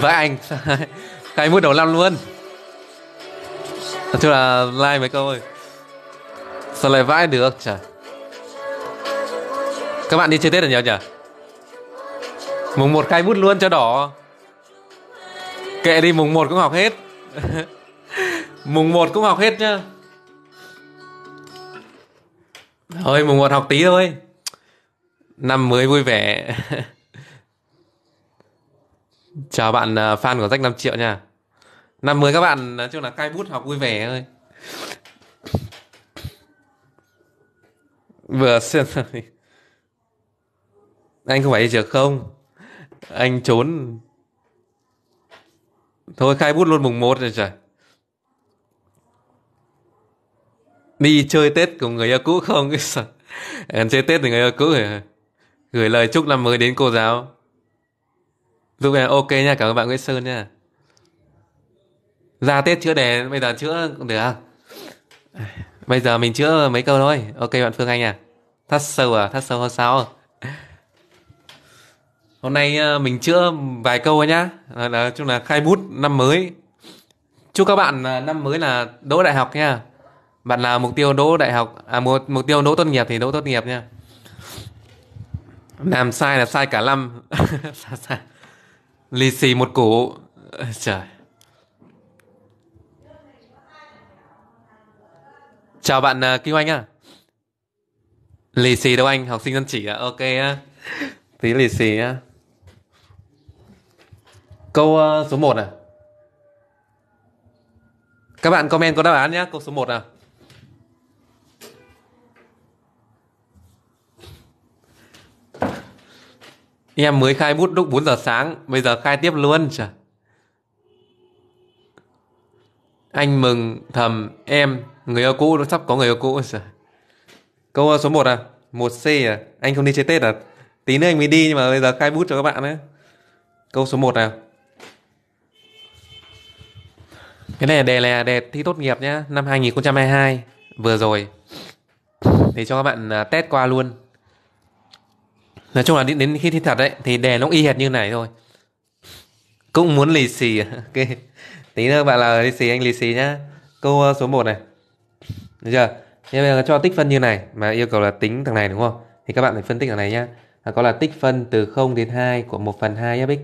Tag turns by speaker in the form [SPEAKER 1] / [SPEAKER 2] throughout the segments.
[SPEAKER 1] với anh 21 đầu năm luôn Thật thưa là like mấy câu ơi Sao lại vãi được chả Các bạn đi chơi Tết ở nhiều nhỉ Mùng 1 khai bút luôn cho đỏ Kệ đi mùng 1 cũng học hết Mùng 1 cũng học hết nhá Thôi mùng 1 học tí thôi Năm mới vui vẻ Chào bạn à, fan của Rách 5 triệu nha năm mới các bạn nói chung là cai bút học vui vẻ thôi vừa xem anh không phải đi trượt không anh trốn thôi khai bút luôn mùng 1 rồi trời đi chơi tết cùng người yêu cũ không anh chơi tết thì người yêu cũ rồi gửi lời chúc năm mới đến cô giáo giúp em ok nha cảm ơn bạn nguyễn sơn nha ra tết chữa đề bây giờ chữa cũng được à? bây giờ mình chữa mấy câu thôi ok bạn phương anh à thắt sâu à thắt sâu hơn sao hôm nay ờ, mình chữa vài câu thôi nhá ờ, nói chung là khai bút năm mới chúc các bạn ờ, năm mới là đỗ đại học nha bạn nào mục tiêu đỗ đại học à mục, mục tiêu đỗ tốt nghiệp thì đỗ tốt nghiệp nha làm sai là sai cả năm lì xì một củ trời chào bạn uh, Kim Anh à lì xì đâu anh học sinh dân chỉ à ok á tí lì xì á câu uh, số 1 à các bạn comment có đáp án nhé câu số 1 à em mới khai bút lúc 4 giờ sáng bây giờ khai tiếp luôn trời anh mừng thầm em người yêu cũ nó sắp có người yêu cũ rồi câu số 1 à 1C à anh không đi chơi Tết à tí nữa anh mới đi nhưng mà bây giờ khai bút cho các bạn ấy câu số 1 nào cái này đề là đề thi tốt nghiệp nhá năm 2022 vừa rồi thì cho các bạn à, test qua luôn nói chung là đến khi thi thật đấy thì đề nó y hệt như này thôi cũng muốn lì xì à, ok tí nữa bạn là lì xì anh lì xì nhá câu ờ, số 1 này được chưa nhưng bây giờ cho tích phân như này mà yêu cầu là tính thằng này đúng không thì các bạn phải phân tích thằng này nhá là có là tích phân từ 0 đến 2 của 1 phần 2 fx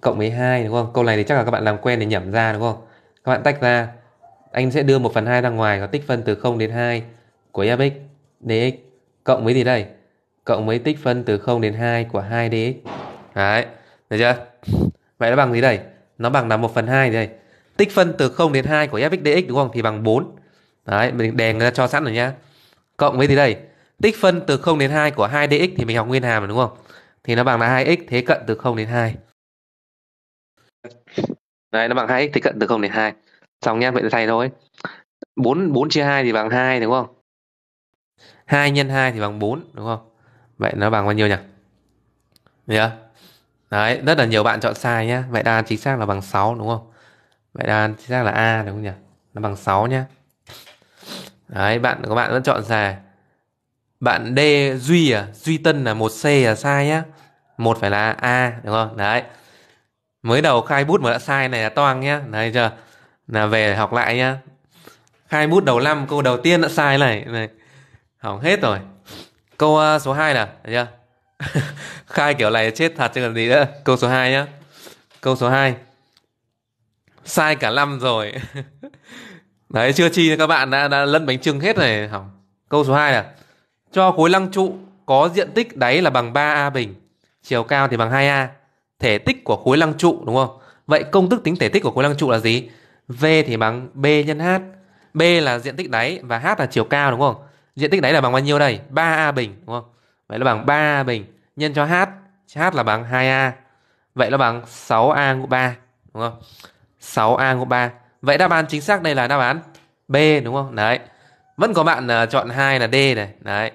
[SPEAKER 1] cộng với 2 đúng không câu này thì chắc là các bạn làm quen để nhẩm ra đúng không các bạn tách ra anh sẽ đưa 1 phần 2 ra ngoài có tích phân từ 0 đến 2 của fx dx cộng với gì đây cộng với tích phân từ 0 đến 2 của 2 dx đấy được chưa vậy nó bằng gì đây nó bằng là 1 phần 2 đây tích phân từ 0 đến 2 của f dx đúng không thì bằng 4 đấy mình đèn ra cho sẵn rồi nhá cộng với gì đây tích phân từ 0 đến 2 của 2 dx thì mình học nguyên hàm rồi đúng không thì nó bằng là 2x thế cận từ 0 đến 2 đấy nó bằng 2x thế cận từ 0 đến 2 xong nhá vậy là thay thôi 4 4 chia 2 thì bằng 2 đúng không 2 nhân 2 thì bằng 4 đúng không vậy nó bằng bao nhiêu nhỉ nhá yeah. Đấy, rất là nhiều bạn chọn sai nhá. Vậy đa chính xác là bằng 6 đúng không? Vậy đa chính xác là A đúng không nhỉ? Nó bằng 6 nhá. Đấy, bạn các bạn vẫn chọn sai. Bạn D Duy à, Duy Tân là 1C là sai nhá. Một phải là A đúng không? Đấy. Mới đầu khai bút mà đã sai này là toang nhá. Đấy chưa? Là về học lại nhá. Khai bút đầu năm câu đầu tiên đã sai này, này. Hỏng hết rồi. Câu ờ, số 2 là, được chưa? khai kiểu này chết thật chứ còn gì nữa câu số 2 nhá câu số 2 sai cả năm rồi đấy chưa chi các bạn đã, đã lẫn bánh trưng hết này hỏng câu số 2 là cho khối lăng trụ có diện tích đáy là bằng 3A bình chiều cao thì bằng 2A thể tích của khối lăng trụ đúng không vậy công thức tính thể tích của khối lăng trụ là gì V thì bằng B nhân H B là diện tích đáy và H là chiều cao đúng không diện tích đáy là bằng bao nhiêu đây 3A bình đúng không Vậy là bằng 3 bình nhân cho h, h là bằng 2a. Vậy là bằng 6a ngũ 3, đúng không? 6a ngũ 3. Vậy đáp án chính xác đây là đáp án B đúng không? Đấy. Vẫn có bạn uh, chọn 2 là D này, đấy.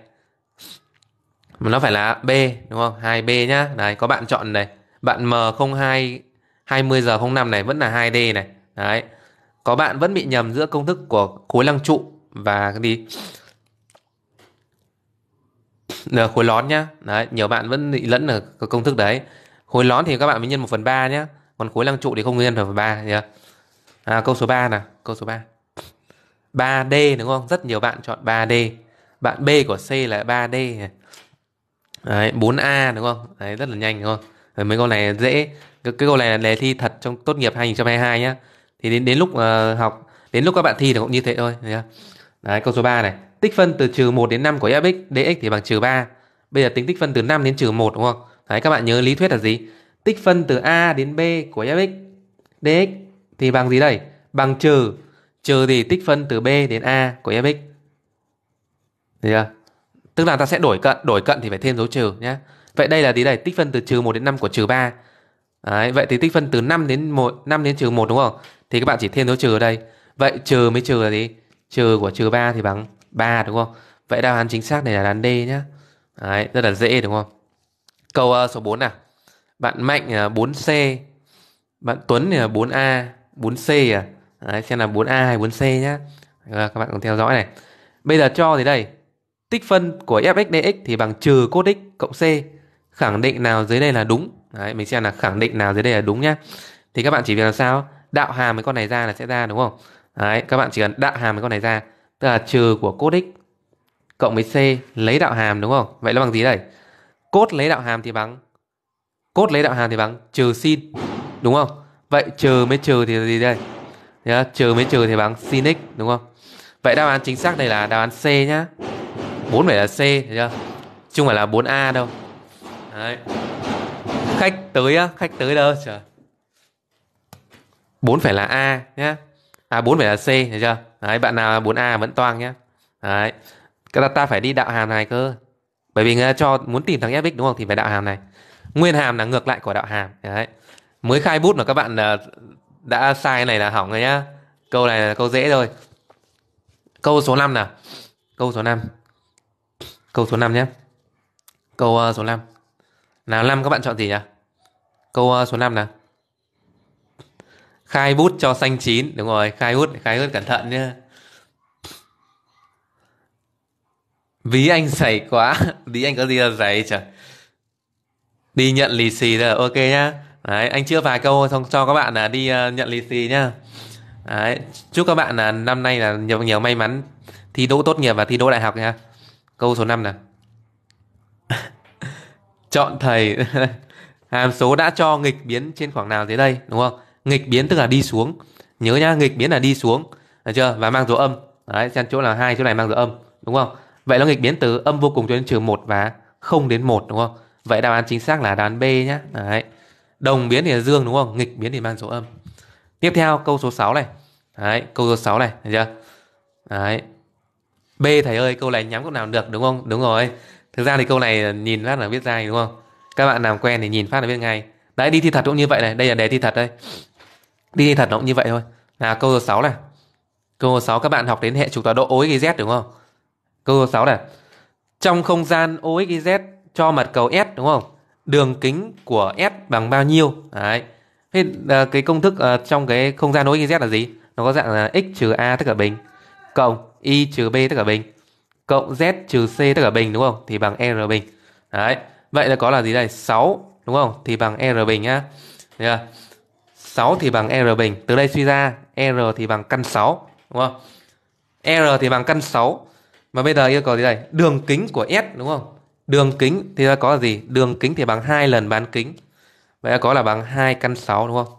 [SPEAKER 1] Mà nó phải là B đúng không? 2B nhá. Đấy, có bạn chọn này. Bạn M02 20 giờ 05 này vẫn là 2D này. Đấy. Có bạn vẫn bị nhầm giữa công thức của khối lăng trụ và cái gì là khối lón nhá đấy, nhiều bạn vẫn bị lẫn ở công thức đấy khối lón thì các bạn mới nhân 1 phần ba nhá còn khối lăng trụ thì không nhân một phần ba nhá à, câu số 3 nè câu số 3 3D đúng không rất nhiều bạn chọn 3D bạn B của C là 3D đấy, 4A đúng không đấy, rất là nhanh đúng không Rồi mấy câu này dễ cái, cái câu này là đề thi thật trong tốt nghiệp 2022 nhá thì đến đến lúc uh, học đến lúc các bạn thi thì cũng như thế thôi nhá. đấy câu số 3 này tích phân từ trừ 1 đến 5 của fx dx thì bằng trừ 3. Bây giờ tính tích phân từ 5 đến trừ 1 đúng không? Đấy các bạn nhớ lý thuyết là gì? Tích phân từ a đến b của fx dx thì bằng gì đây? Bằng trừ trừ thì tích phân từ b đến a của fx. Được chưa? Tức là ta sẽ đổi cận, đổi cận thì phải thêm dấu trừ nhé. Vậy đây là gì đây? tích phân từ trừ 1 đến 5 của trừ 3. Đấy, vậy thì tích phân từ 5 đến 1 5 đến trừ 1 đúng không? Thì các bạn chỉ thêm dấu trừ ở đây. Vậy trừ mới trừ là gì? Trừ của trừ 3 thì bằng 3 đúng không? Vậy đáp án chính xác này là đáp án D nhé. Đấy, rất là dễ đúng không? Câu uh, số 4 nào. Bạn Mạnh là ờ, 4C, bạn Tuấn thì là 4A, 4C à. Đấy, xem là 4A hay 4C nhá. Đấy, các bạn cùng theo dõi này. Bây giờ cho thì đây, tích phân của fx dx thì bằng trừ cos x cộng c. Khẳng định nào dưới đây là đúng. Đấy, mình xem là khẳng định nào dưới đây là đúng nhá. Thì các bạn chỉ việc làm sao? Đạo hàm với con này ra là sẽ ra đúng không? Đấy, các bạn chỉ cần đạo hàm với con này ra tức là trừ của cốt x cộng với c lấy đạo hàm đúng không? Vậy nó bằng gì đây? Cốt lấy đạo hàm thì bằng cốt lấy đạo hàm thì bằng trừ sin đúng không? Vậy trừ mới trừ thì là gì đây? Nhá, trừ mới trừ thì bằng sin x đúng không? Vậy đáp án chính xác đây là đáp án C nhá. bốn phải là C thấy chưa? chung phải là 4A đâu. Đấy. Khách tới á, khách tới đâu trời. bốn phải là A nhá. À bốn phải là C thấy chưa? đấy bạn nào 4A vẫn toang nhé đấy cái ta phải đi đạo hàm này cơ bởi vì cho muốn tìm thằng fx đúng không thì phải đạo hàm này nguyên hàm là ngược lại của đạo hàm đấy mới khai bút mà các bạn ờ, đã sai này là hỏng rồi nhá câu này là câu dễ rồi câu số 5 nào câu số 5 câu số 5 nhé câu ờ, số 5 nào 5 các bạn chọn gì nhỉ câu ờ, số 5 nào khai bút cho xanh chín đúng rồi khai bút khai bút cẩn thận nhé ví anh dày quá ví anh có gì là dày chẳng đi nhận lì xì rồi ok nhá Đấy, anh chưa vài câu xong cho các bạn là đi ờ, nhận lì xì nhá Đấy, chúc các bạn là năm nay là nhiều nhiều may mắn thi đỗ tốt nghiệp và thi đỗ đại học nha câu số 5 nè chọn thầy hàm số đã cho nghịch biến trên khoảng nào thế đây đúng không nghịch biến tức là đi xuống nhớ nhá nghịch biến là đi xuống được chưa và mang dấu âm đấy xem chỗ là hai chỗ này mang dấu âm đúng không vậy nó nghịch biến từ âm vô cùng cho đến trừ một và không đến một đúng không vậy đáp án chính xác là đáp án b nhá đấy đồng biến thì là dương đúng không nghịch biến thì mang dấu âm tiếp theo câu số 6 này đấy câu số 6 này được chưa đấy b thầy ơi câu này nhắm câu nào được đúng không đúng rồi thực ra thì câu này nhìn phát là biết ra đúng không các bạn làm quen thì nhìn phát là biết ngay đấy đi thi thật cũng như vậy này đây là đề thi thật đây đi thật nó cũng như vậy thôi là câu số 6 này câu số 6 các bạn học đến hệ trục tọa độ OXYZ đúng không câu số 6 này trong không gian OXYZ cho mặt cầu S đúng không đường kính của S bằng bao nhiêu đấy thế à, cái công thức à, trong cái không gian OXYZ là gì nó có dạng là x trừ a tất cả bình cộng y trừ b tất cả bình cộng z trừ c tất cả bình đúng không thì bằng r bình đấy vậy là có là gì đây 6 đúng không thì bằng r bình nhá được 6 thì bằng R bình. Từ đây suy ra R thì bằng căn 6, đúng không? R thì bằng căn 6. Mà bây giờ yêu cầu gì đây? Đường kính của S đúng không? Đường kính thì ra có là gì? Đường kính thì bằng 2 lần bán kính. Vậy là có là bằng 2 căn 6 đúng không?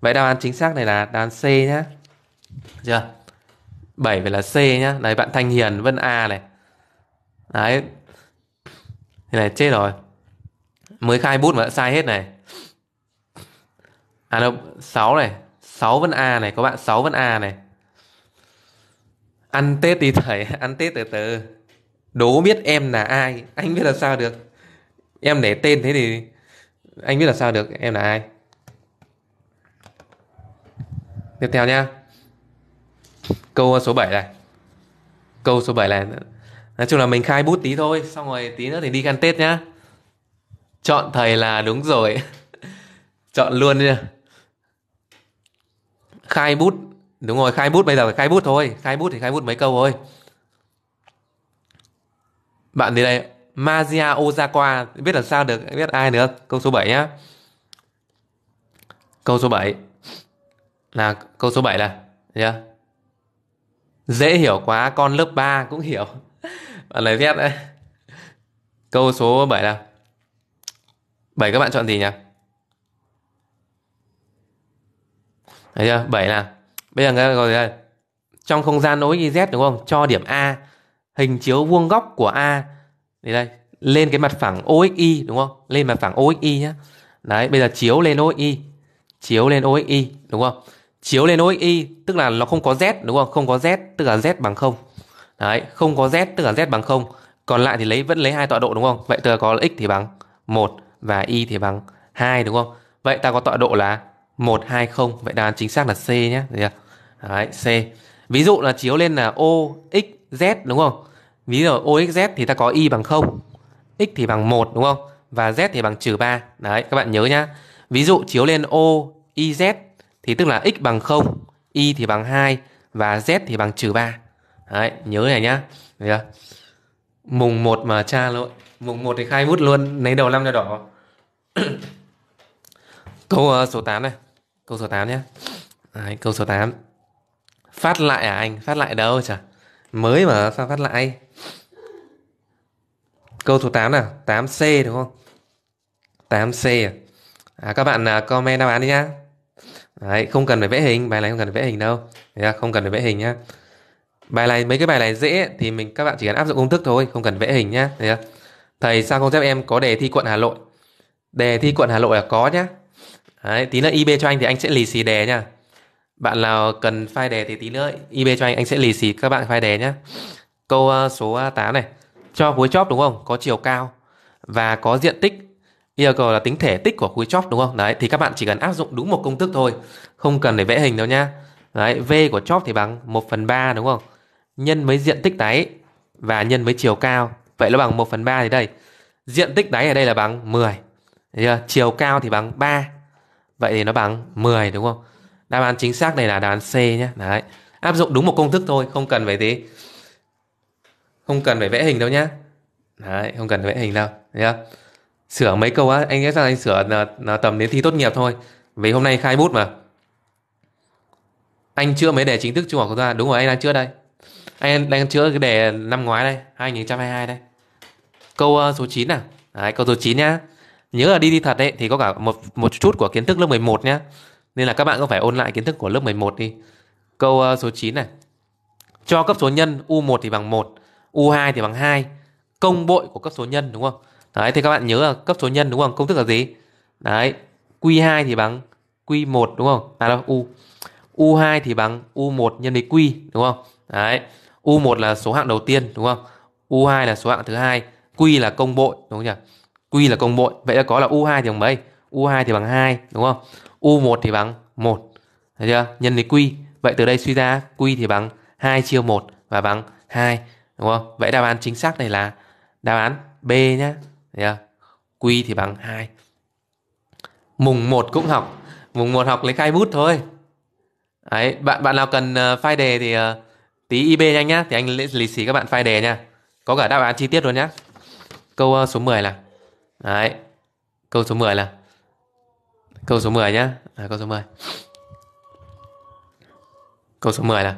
[SPEAKER 1] Vậy đáp án chính xác này là đáp án C nhá. chưa? 7 phải là C nhá. Đấy bạn Thanh Hiền Vân A này. Đấy. Thế này chết rồi. Mới khai bút mà đã sai hết này. Hà Đông 6 này 6 vẫn A này Có bạn 6 vẫn A này Ăn Tết đi thầy Ăn Tết từ từ Đố biết em là ai Anh biết là sao được Em để tên thế thì Anh biết là sao được Em là ai Tiếp theo nha, Câu số 7 này Câu số 7 này Nói chung là mình khai bút tí thôi Xong rồi tí nữa thì đi ăn Tết nhá Chọn thầy là đúng rồi Chọn luôn nha khai bút đúng rồi khai bút bây giờ phải khai bút thôi khai bút thì khai bút mấy câu thôi bạn gì đây Mazia Ozawa biết là sao được biết ai được câu số 7 nhá câu số 7 là câu số 7 là yeah. dễ hiểu quá con lớp 3 cũng hiểu bạn lấy viết đấy câu số 7 là 7 các bạn chọn gì nhỉ Đấy chưa? 7 là bây giờ người ta gọi là trong không gian nối y z đúng không? Cho điểm A hình chiếu vuông góc của A thì đây lên cái mặt phẳng OXY đúng không? Lên mặt phẳng OXY nhá. Đấy, bây giờ chiếu lên OXY. Chiếu lên OXY đúng không? Chiếu lên OXY tức là nó không có z đúng không? Không có z tức là z bằng 0. Đấy, không có z tức là z bằng 0. Còn lại thì lấy vẫn lấy hai tọa độ đúng không? Vậy tức là có x thì bằng 1 và y thì bằng 2 đúng không? Vậy ta có tọa độ là một hai không vậy đáp án chính xác là C nhé. Đấy, C. Ví dụ là chiếu lên là o x z đúng không? Ví dụ o x z thì ta có y bằng không x thì bằng một đúng không? Và z thì bằng trừ ba Đấy, các bạn nhớ nhá. Ví dụ chiếu lên o z thì tức là x bằng không y thì bằng hai và z thì bằng trừ ba Đấy, nhớ này nhá. được chưa? Mùng một mà cha lỗi Mùng một thì khai bút luôn, lấy đầu năm cho đỏ. Câu ờ, số 8 này câu số 8 nhé Đấy, câu số 8 phát lại à anh phát lại đâu chả mới mà sao phát lại câu số 8 nào 8C đúng không 8C à, à các bạn à, comment đáp án đi nhá Đấy, không cần phải vẽ hình bài này không cần phải vẽ hình đâu à, không cần phải vẽ hình nhá bài này mấy cái bài này dễ thì mình các bạn chỉ cần áp dụng công thức thôi không cần vẽ hình nhá à? thầy sao không giúp em có đề thi quận Hà Nội đề thi quận Hà Nội là có nhá Đấy, tí nữa IB cho anh thì anh sẽ lì xì đề nha. Bạn nào cần file đề thì tí nữa IB cho anh anh sẽ lì xì các bạn file đề nhé. Câu ờ, số 8 ờ, này. Cho khối chóp đúng không? Có chiều cao và có diện tích yêu cầu là tính thể tích của khối chóp đúng không? Đấy thì các bạn chỉ cần áp dụng đúng một công thức thôi, không cần để vẽ hình đâu nhá. Đấy, V của chóp thì bằng 1 phần 3 đúng không? Nhân với diện tích đáy và nhân với chiều cao. Vậy nó bằng 1 phần 3 thì đây. Diện tích đáy ở đây là bằng 10. Chiều cao thì bằng 3. Vậy thì nó bằng 10 đúng không? Đáp án chính xác này là đáp án C nhé. Đấy. Áp dụng đúng một công thức thôi, không cần phải thế. Không cần phải vẽ hình đâu nhá. Đấy, không cần phải vẽ hình đâu, thấy Sửa mấy câu á, anh nghĩ rằng anh sửa là, là tầm đến thi tốt nghiệp thôi. Vì hôm nay khai bút mà. Anh chưa mấy đề chính thức trung học của ta, à? đúng rồi anh đang chữa đây. Anh đang chữa cái đề năm ngoái đây, 2022 đây. Câu ờ, số 9 nào Đấy, câu số 9 nhá nhớ là đi thi thật đấy thì có cả một một chút của kiến thức lớp 11 nhé nên là các bạn cũng phải ôn lại kiến thức của lớp 11 đi câu uh, số 9 này cho cấp số nhân u1 thì bằng 1 u2 thì bằng 2 công bội của cấp số nhân đúng không đấy thì các bạn nhớ là cấp số nhân đúng không công thức là gì đấy q2 thì bằng q1 đúng không à đâu u u2 thì bằng u1 nhân với q đúng không đấy u1 là số hạng đầu tiên đúng không u2 là số hạng thứ hai q là công bội đúng không nhỉ Q là công bội. Vậy là có là U2 thì bằng mấy? U2 thì bằng 2 đúng không? U1 thì bằng 1. Thấy chưa? Nhân với Q. Vậy từ đây suy ra Q thì bằng 2 chia 1 và bằng 2 đúng không? Vậy đáp án chính xác này là đáp án B nhá. Thấy chưa? Q thì bằng 2. Mùng 1 cũng học. Mùng 1 học lấy khai bút thôi. Đấy, bạn bạn nào cần uh, file đề thì uh, tí IB nhanh nhá, thì anh lý, lý xí các bạn file đề nha. Có cả đáp án chi tiết luôn nhá. Câu uh, số 10 là Đấy. Câu số 10 là Câu số 10 nhá. À, câu số 10. Câu số 10 là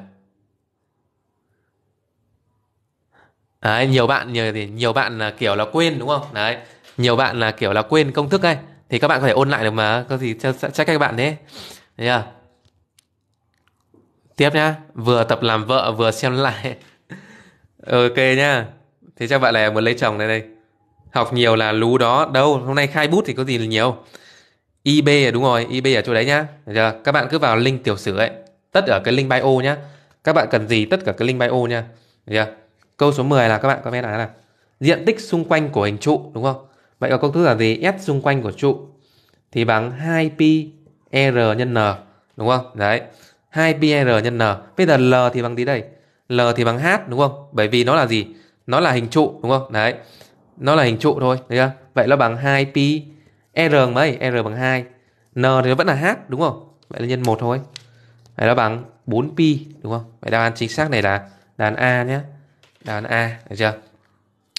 [SPEAKER 1] Đấy, nhiều bạn nhiều nhiều bạn là kiểu là quên đúng không? Đấy, nhiều bạn là kiểu là quên công thức ấy thì các bạn có thể ôn lại được mà, có gì trách các bạn thế. Đấy chưa? Tiếp nhá, vừa tập làm vợ vừa xem lại. ok nhá. Thế chắc bạn này muốn lấy chồng đây đây học nhiều là lú đó đâu hôm nay khai bút thì có gì là nhiều ib à đúng rồi ib ở chỗ đấy nhá giờ các bạn cứ vào link tiểu sử ấy tất ở cái link bio nhá các bạn cần gì tất cả cái link bio nhá giờ câu số 10 là các bạn comment là, là diện tích xung quanh của hình trụ đúng không vậy có công thức là gì s xung quanh của trụ thì bằng 2 pi r er nhân n đúng không đấy 2 pi r er nhân n bây giờ l thì bằng gì đây l thì bằng h đúng không bởi vì nó là gì nó là hình trụ đúng không đấy nó là hình trụ thôi, thấy chưa? Vậy là bằng 2 pi R mấy? R bằng 2. N thì nó vẫn là h, đúng không? Vậy là nhân 1 thôi. Vậy là bằng 4 pi, đúng không? Vậy đáp án chính xác này là đáp án A nhé. Đáp án A, được chưa?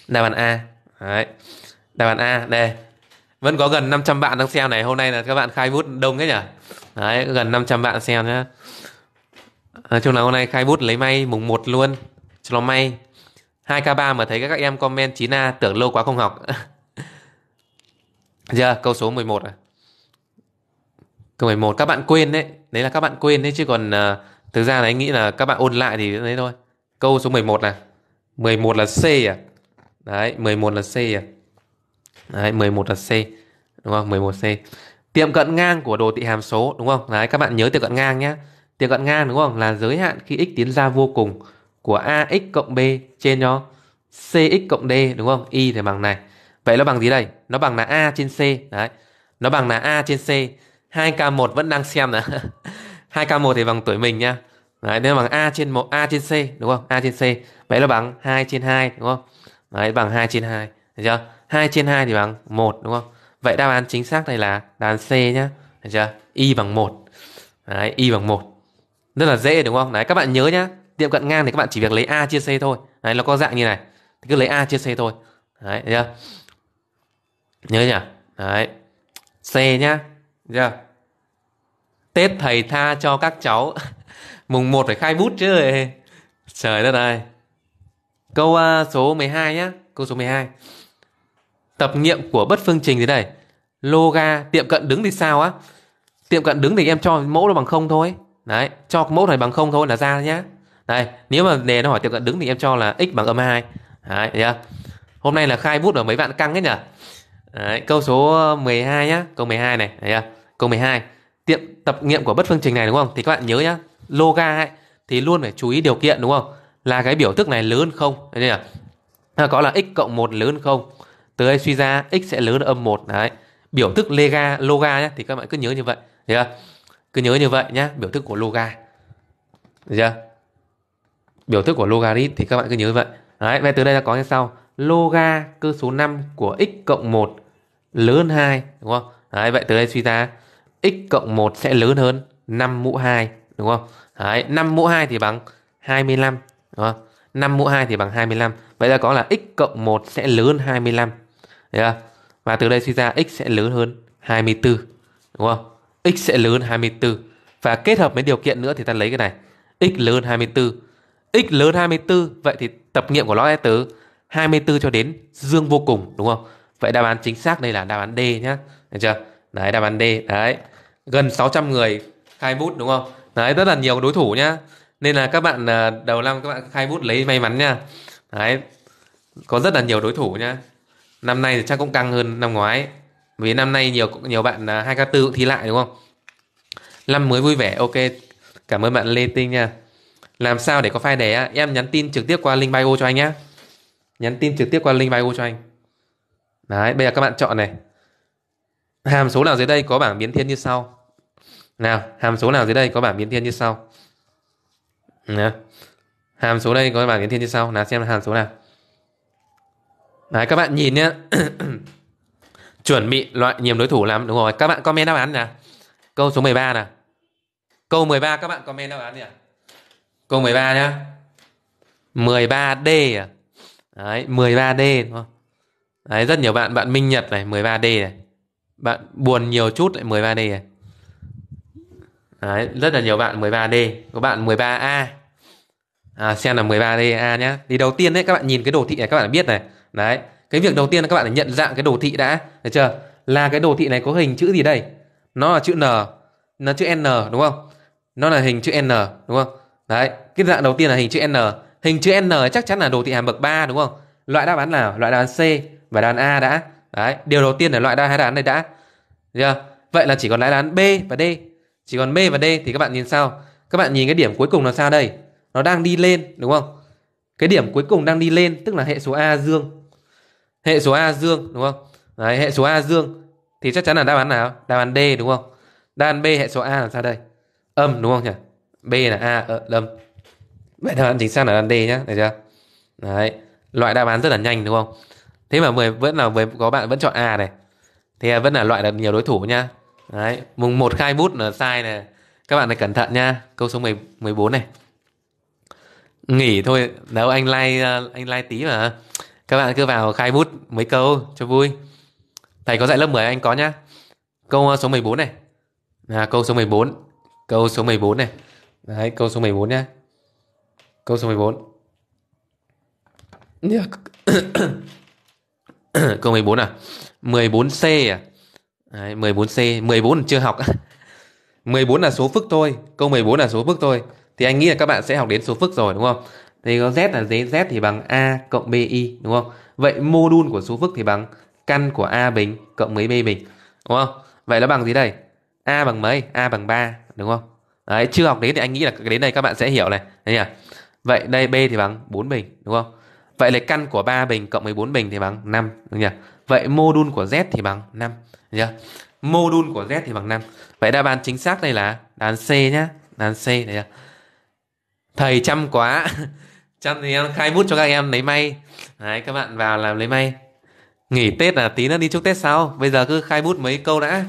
[SPEAKER 1] Đáp án A. Đấy. Đáp án A đây. Vẫn có gần 500 bạn đang xem này, hôm nay là các bạn khai bút đông đấy nhỉ? Đấy, gần 500 bạn xem nhé Nói chung là hôm nay khai bút lấy may mùng 1 luôn. Cho nó may. 2K3 mà thấy các em comment 9A tưởng lâu quá không học. Giờ yeah, câu số 11 à. Câu 11 các bạn quên đấy, đấy là các bạn quên đấy chứ còn uh, thực ra là anh nghĩ là các bạn ôn lại thì đấy thôi. Câu số 11 này. 11 là C à. Đấy, 11 là C à. Đấy, 11 là C. Đúng không? 11C. Tiệm cận ngang của đồ thị hàm số đúng không? Đấy các bạn nhớ tiệm cận ngang nhé Tiệm cận ngang đúng không? Là giới hạn khi x tiến ra vô cùng của AX cộng B trên cho CX cộng D đúng không? Y thì bằng này. Vậy nó bằng gì đây? Nó bằng là A trên C. Đấy. Nó bằng là A trên C. 2K1 vẫn đang xem nè 2K1 thì bằng tuổi mình nha Đấy, nên bằng A trên 1 A trên C đúng không? A trên C. Vậy là bằng 2 trên 2 đúng không? Đấy bằng 2 trên 2. Được chưa? 2 trên 2 thì bằng 1 đúng không? Vậy đáp án chính xác này là đáp án C nhá. Được chưa? Y bằng 1. Đấy, y bằng 1. Rất là dễ đúng không? Đấy các bạn nhớ nhá tiệm cận ngang thì các bạn chỉ việc lấy a chia c thôi đấy nó có dạng như này thì cứ lấy a chia c thôi đấy chưa nhớ nhỉ đấy c nhá chưa tết thầy tha cho các cháu mùng 1 phải khai bút chứ trời đất ơi câu à, số 12 nhá câu số 12 tập nghiệm của bất phương trình thế này loga tiệm cận đứng thì sao á tiệm cận đứng thì em cho mẫu nó bằng không thôi đấy cho mẫu này bằng không thôi là ra nhá đây, nếu mà đề nó hỏi tiệm cận đứng thì em cho là x bằng âm 2. Đấy, thấy Hôm nay là khai bút ở mấy bạn căng hết nhỉ? Đấy, câu số 12 nhá, câu 12 này, thấy chưa? Câu 12. Tiệm tập nghiệm của bất phương trình này đúng không? Thì các bạn nhớ nhá, loga ấy thì luôn phải chú ý điều kiện đúng không? Là cái biểu thức này lớn không? Đấy nhỉ? À, có là x cộng 1 lớn không? Từ đây suy ra x sẽ lớn hơn âm 1 đấy. Biểu thức lega loga nhá thì các bạn cứ nhớ như vậy, thấy chưa? Cứ nhớ như vậy nhá, biểu thức của loga. Được chưa? biểu thức của logarit thì các bạn cứ nhớ vậy. Đấy, vậy từ đây ta có như sau. Loga cơ số 5 của x cộng 1 lớn hơn 2, đúng không? Đấy, vậy từ đây suy ra x cộng 1 sẽ lớn hơn 5 mũ 2, đúng không? Đấy, 5 mũ 2 thì bằng 25, đúng không? 5 mũ 2 thì bằng 25. Vậy ta có là x cộng 1 sẽ lớn hơn 25. Đấy không? Và từ đây suy ra x sẽ lớn hơn 24, đúng không? X sẽ lớn hơn 24. Và kết hợp với điều kiện nữa thì ta lấy cái này. x lớn hơn 24 x lớn 24 vậy thì tập nghiệm của nó sẽ từ 24 cho đến dương vô cùng đúng không? Vậy đáp án chính xác đây là đáp án D nhá. Được chưa? Đấy đáp án D đấy. Gần 600 người khai bút đúng không? Đấy rất là nhiều đối thủ nhá. Nên là các bạn à, đầu năm các bạn khai bút lấy may mắn nha. Đấy. Có rất là nhiều đối thủ nhá. Năm nay thì chắc cũng căng hơn năm ngoái. Vì năm nay nhiều nhiều bạn 2K4 à, cũng thi lại đúng không? Năm mới vui vẻ. Ok. Cảm ơn bạn Lê Tinh nha làm sao để có file đề á em nhắn tin trực tiếp qua link bio cho anh nhé nhắn tin trực tiếp qua link bio cho anh đấy bây giờ các bạn chọn này hàm số nào dưới đây có bảng biến thiên như sau nào hàm số nào dưới đây có bảng biến thiên như sau nào, hàm số đây có bảng biến thiên như sau là xem hàm số nào đấy các bạn nhìn nhé chuẩn bị loại nhiều đối thủ lắm đúng rồi các bạn comment đáp án nè câu số 13 nè câu 13 các bạn comment đáp án nè Câu 13 nhá. 13D à? Đấy, 13D đúng không? Đấy, rất nhiều bạn, bạn Minh Nhật này, 13D này. Bạn buồn nhiều chút lại 13D này. Đấy, rất là nhiều bạn 13D, có bạn 13A. À, xem là 13 a nhá. Thì đầu tiên đấy các bạn nhìn cái đồ thị này các bạn biết này. Đấy, cái việc đầu tiên là các bạn phải nhận dạng cái đồ thị đã, được chưa? Là cái đồ thị này có hình chữ gì đây? Nó là chữ N, nó chữ N đúng không? Nó là hình chữ N đúng không? Đấy, cái dạng đầu tiên là hình chữ N. Hình chữ N chắc chắn là đồ thị hàm bậc 3 đúng không? Loại đáp án nào? Loại đáp án C và đáp án A đã. Đấy, điều đầu tiên là loại đa hai đáp án này đã. Được chưa? Vậy là chỉ còn lại đáp án B và D. Chỉ còn B và D thì các bạn nhìn sao? Các bạn nhìn cái điểm cuối cùng là sao đây? Nó đang đi lên đúng không? Cái điểm cuối cùng đang đi lên tức là hệ số A dương. Hệ số A dương đúng không? Đấy, hệ số A dương thì chắc chắn là đáp án nào? Đáp án D đúng không? Đáp án B hệ số A là sao đây? Âm đúng không nhỉ? B là A ở ờ, đâm vậy đáp án chính xác là đáp án D nhá được chưa đấy loại đáp án rất là nhanh đúng không thế mà mười vẫn là mười có bạn vẫn chọn A này thì vẫn là loại được nhiều đối thủ nhá đấy mùng một khai bút là sai này các bạn phải cẩn thận nha câu số 10, 14 này nghỉ thôi nếu anh like ờ, anh like tí mà các bạn cứ vào khai bút mấy câu cho vui thầy có dạy lớp 10 anh có nhá câu ờ, số 14 này là câu số 14 câu số 14 này Đấy, câu số 14 nhé. Câu số 14. câu 14 à? 14C à? Đấy, 14C, 14 chưa học. 14 là số phức thôi, câu 14 là số phức thôi. Thì anh nghĩ là các bạn sẽ học đến số phức rồi đúng không? Thì có z là z, z thì bằng a cộng bi đúng không? Vậy mô đun của số phức thì bằng căn của a bình cộng mấy b bình đúng không? Vậy nó bằng gì đây? a bằng mấy? a bằng 3 đúng không? Đấy, chưa học đến thì anh nghĩ là cái đến đây các bạn sẽ hiểu này. Đấy nhỉ? Vậy đây B thì bằng 4 bình đúng không? Vậy là căn của 3 bình cộng với 14 bình thì bằng 5 đúng nhỉ? Vậy mô đun của Z thì bằng 5 nhỉ? Mô đun của Z thì bằng 5. Vậy đáp án chính xác đây là đáp án C nhá, đáp án C đấy nhỉ? Thầy chăm quá. chăm thì em khai bút cho các em lấy may. Đấy các bạn vào làm lấy may. Nghỉ Tết là tí nữa đi chúc Tết sau. Bây giờ cứ khai bút mấy câu đã.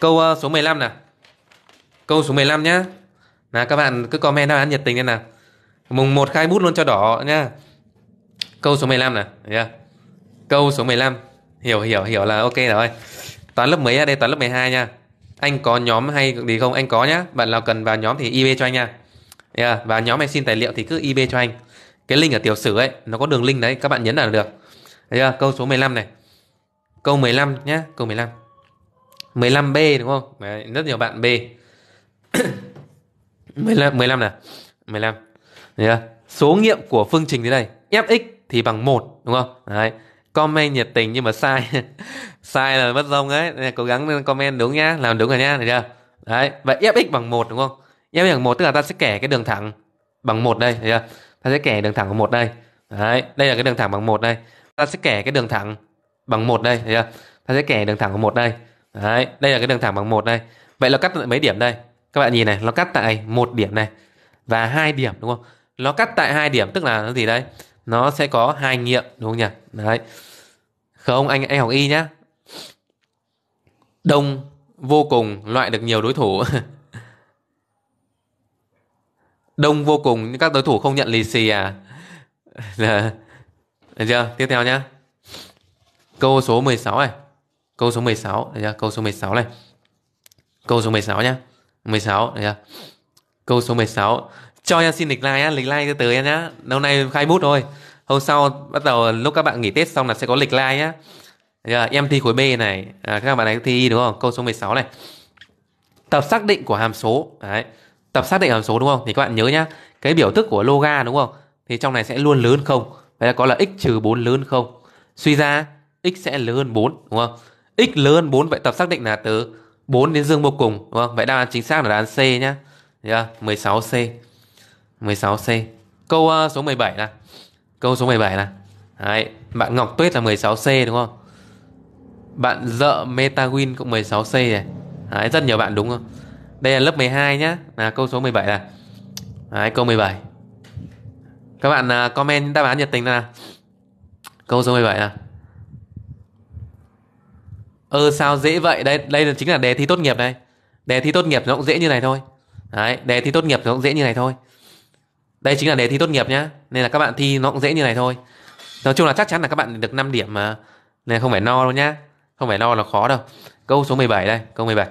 [SPEAKER 1] Câu ờ, số 15 nào. Câu số 15 nhá. Là các bạn cứ comment đáp án nhiệt tình lên nào. Mùng 1 khai bút luôn cho đỏ nhá. Câu số 15 này, yeah. Câu số 15. Hiểu hiểu hiểu là ok rồi. Toán lớp mấy đây toán lớp 12 nha. Anh có nhóm hay gì không? Anh có nhá. Bạn nào cần vào nhóm thì IB cho anh nha. Yeah. Và nhóm em xin tài liệu thì cứ IB cho anh. Cái link ở tiểu sử ấy, nó có đường link đấy, các bạn nhấn vào được. Yeah. Câu số 15 này. Câu 15 nhá, câu 15. 15B đúng không? Đấy, rất nhiều bạn B. 15 15 này. 15. Đấy chưa? Số nghiệm của phương trình thế này, fx thì bằng 1 đúng không? Đấy. Comment nhiệt tình nhưng mà sai. sai là mất rông đấy, cố gắng comment đúng nhá, làm đúng rồi nhá, được chưa? Đấy, vậy fx bằng 1 đúng không? fx bằng 1 tức là ta sẽ kẻ cái đường thẳng bằng 1 đây, được chưa? Ta sẽ kẻ đường thẳng bằng 1 đây. Đấy, đây là cái đường thẳng bằng 1 đây. Ta sẽ kẻ cái đường thẳng bằng 1 đây, được chưa? Ta sẽ kẻ đường thẳng bằng 1 đây. Đấy, đây là cái đường thẳng bằng 1 đây. Vậy là cắt mấy điểm đây? các bạn nhìn này nó cắt tại một điểm này và hai điểm đúng không nó cắt tại hai điểm tức là nó gì đây nó sẽ có hai nghiệm đúng không nhỉ đấy không anh anh học y nhá đông vô cùng loại được nhiều đối thủ đông vô cùng nhưng các đối thủ không nhận lì xì à dạ. được chưa tiếp theo nhá câu số 16 này câu số 16 được chưa câu số 16 này câu số 16 nhá 16 thấy chưa? Câu số 16 Cho em xin lịch like á, lịch like tới em nhá Lâu nay khai bút thôi Hôm sau bắt đầu lúc các bạn nghỉ Tết xong là sẽ có lịch like nhá Giờ, Em thi khối B này à, Các bạn ấy thi đúng không? Câu số 16 này Tập xác định của hàm số Đấy Tập xác định hàm số đúng không? Thì các bạn nhớ nhá Cái biểu thức của loga đúng không? Thì trong này sẽ luôn lớn không Vậy là có là x trừ 4 lớn không Suy ra x sẽ lớn hơn 4 đúng không? x lớn hơn 4 vậy tập xác định là từ 4 đến dương vô cùng đúng không? Vậy đáp án chính xác là đáp án C nhá. Yeah, 16C. 16C. Câu uh, số 17 là Câu số 17 là Đấy, bạn Ngọc Tuyết là 16C đúng không? Bạn Dợ Metawin cũng 16C này. Đấy, rất nhiều bạn đúng không? Đây là lớp 12 nhá, là câu số 17 là. Đấy, câu 17. Các bạn uh, comment đáp án nhiệt tình là Câu số 17 là ơ sao dễ vậy đây đây là chính là đề thi tốt nghiệp đây đề thi tốt nghiệp nó cũng dễ như này thôi đấy đề thi tốt nghiệp nó cũng dễ như này thôi đây chính là đề thi tốt nghiệp nhá nên là các bạn thi nó cũng dễ như này thôi nói chung là chắc chắn là các bạn được 5 điểm mà nên không phải no đâu nhá không phải lo no là khó đâu câu số 17 đây câu 17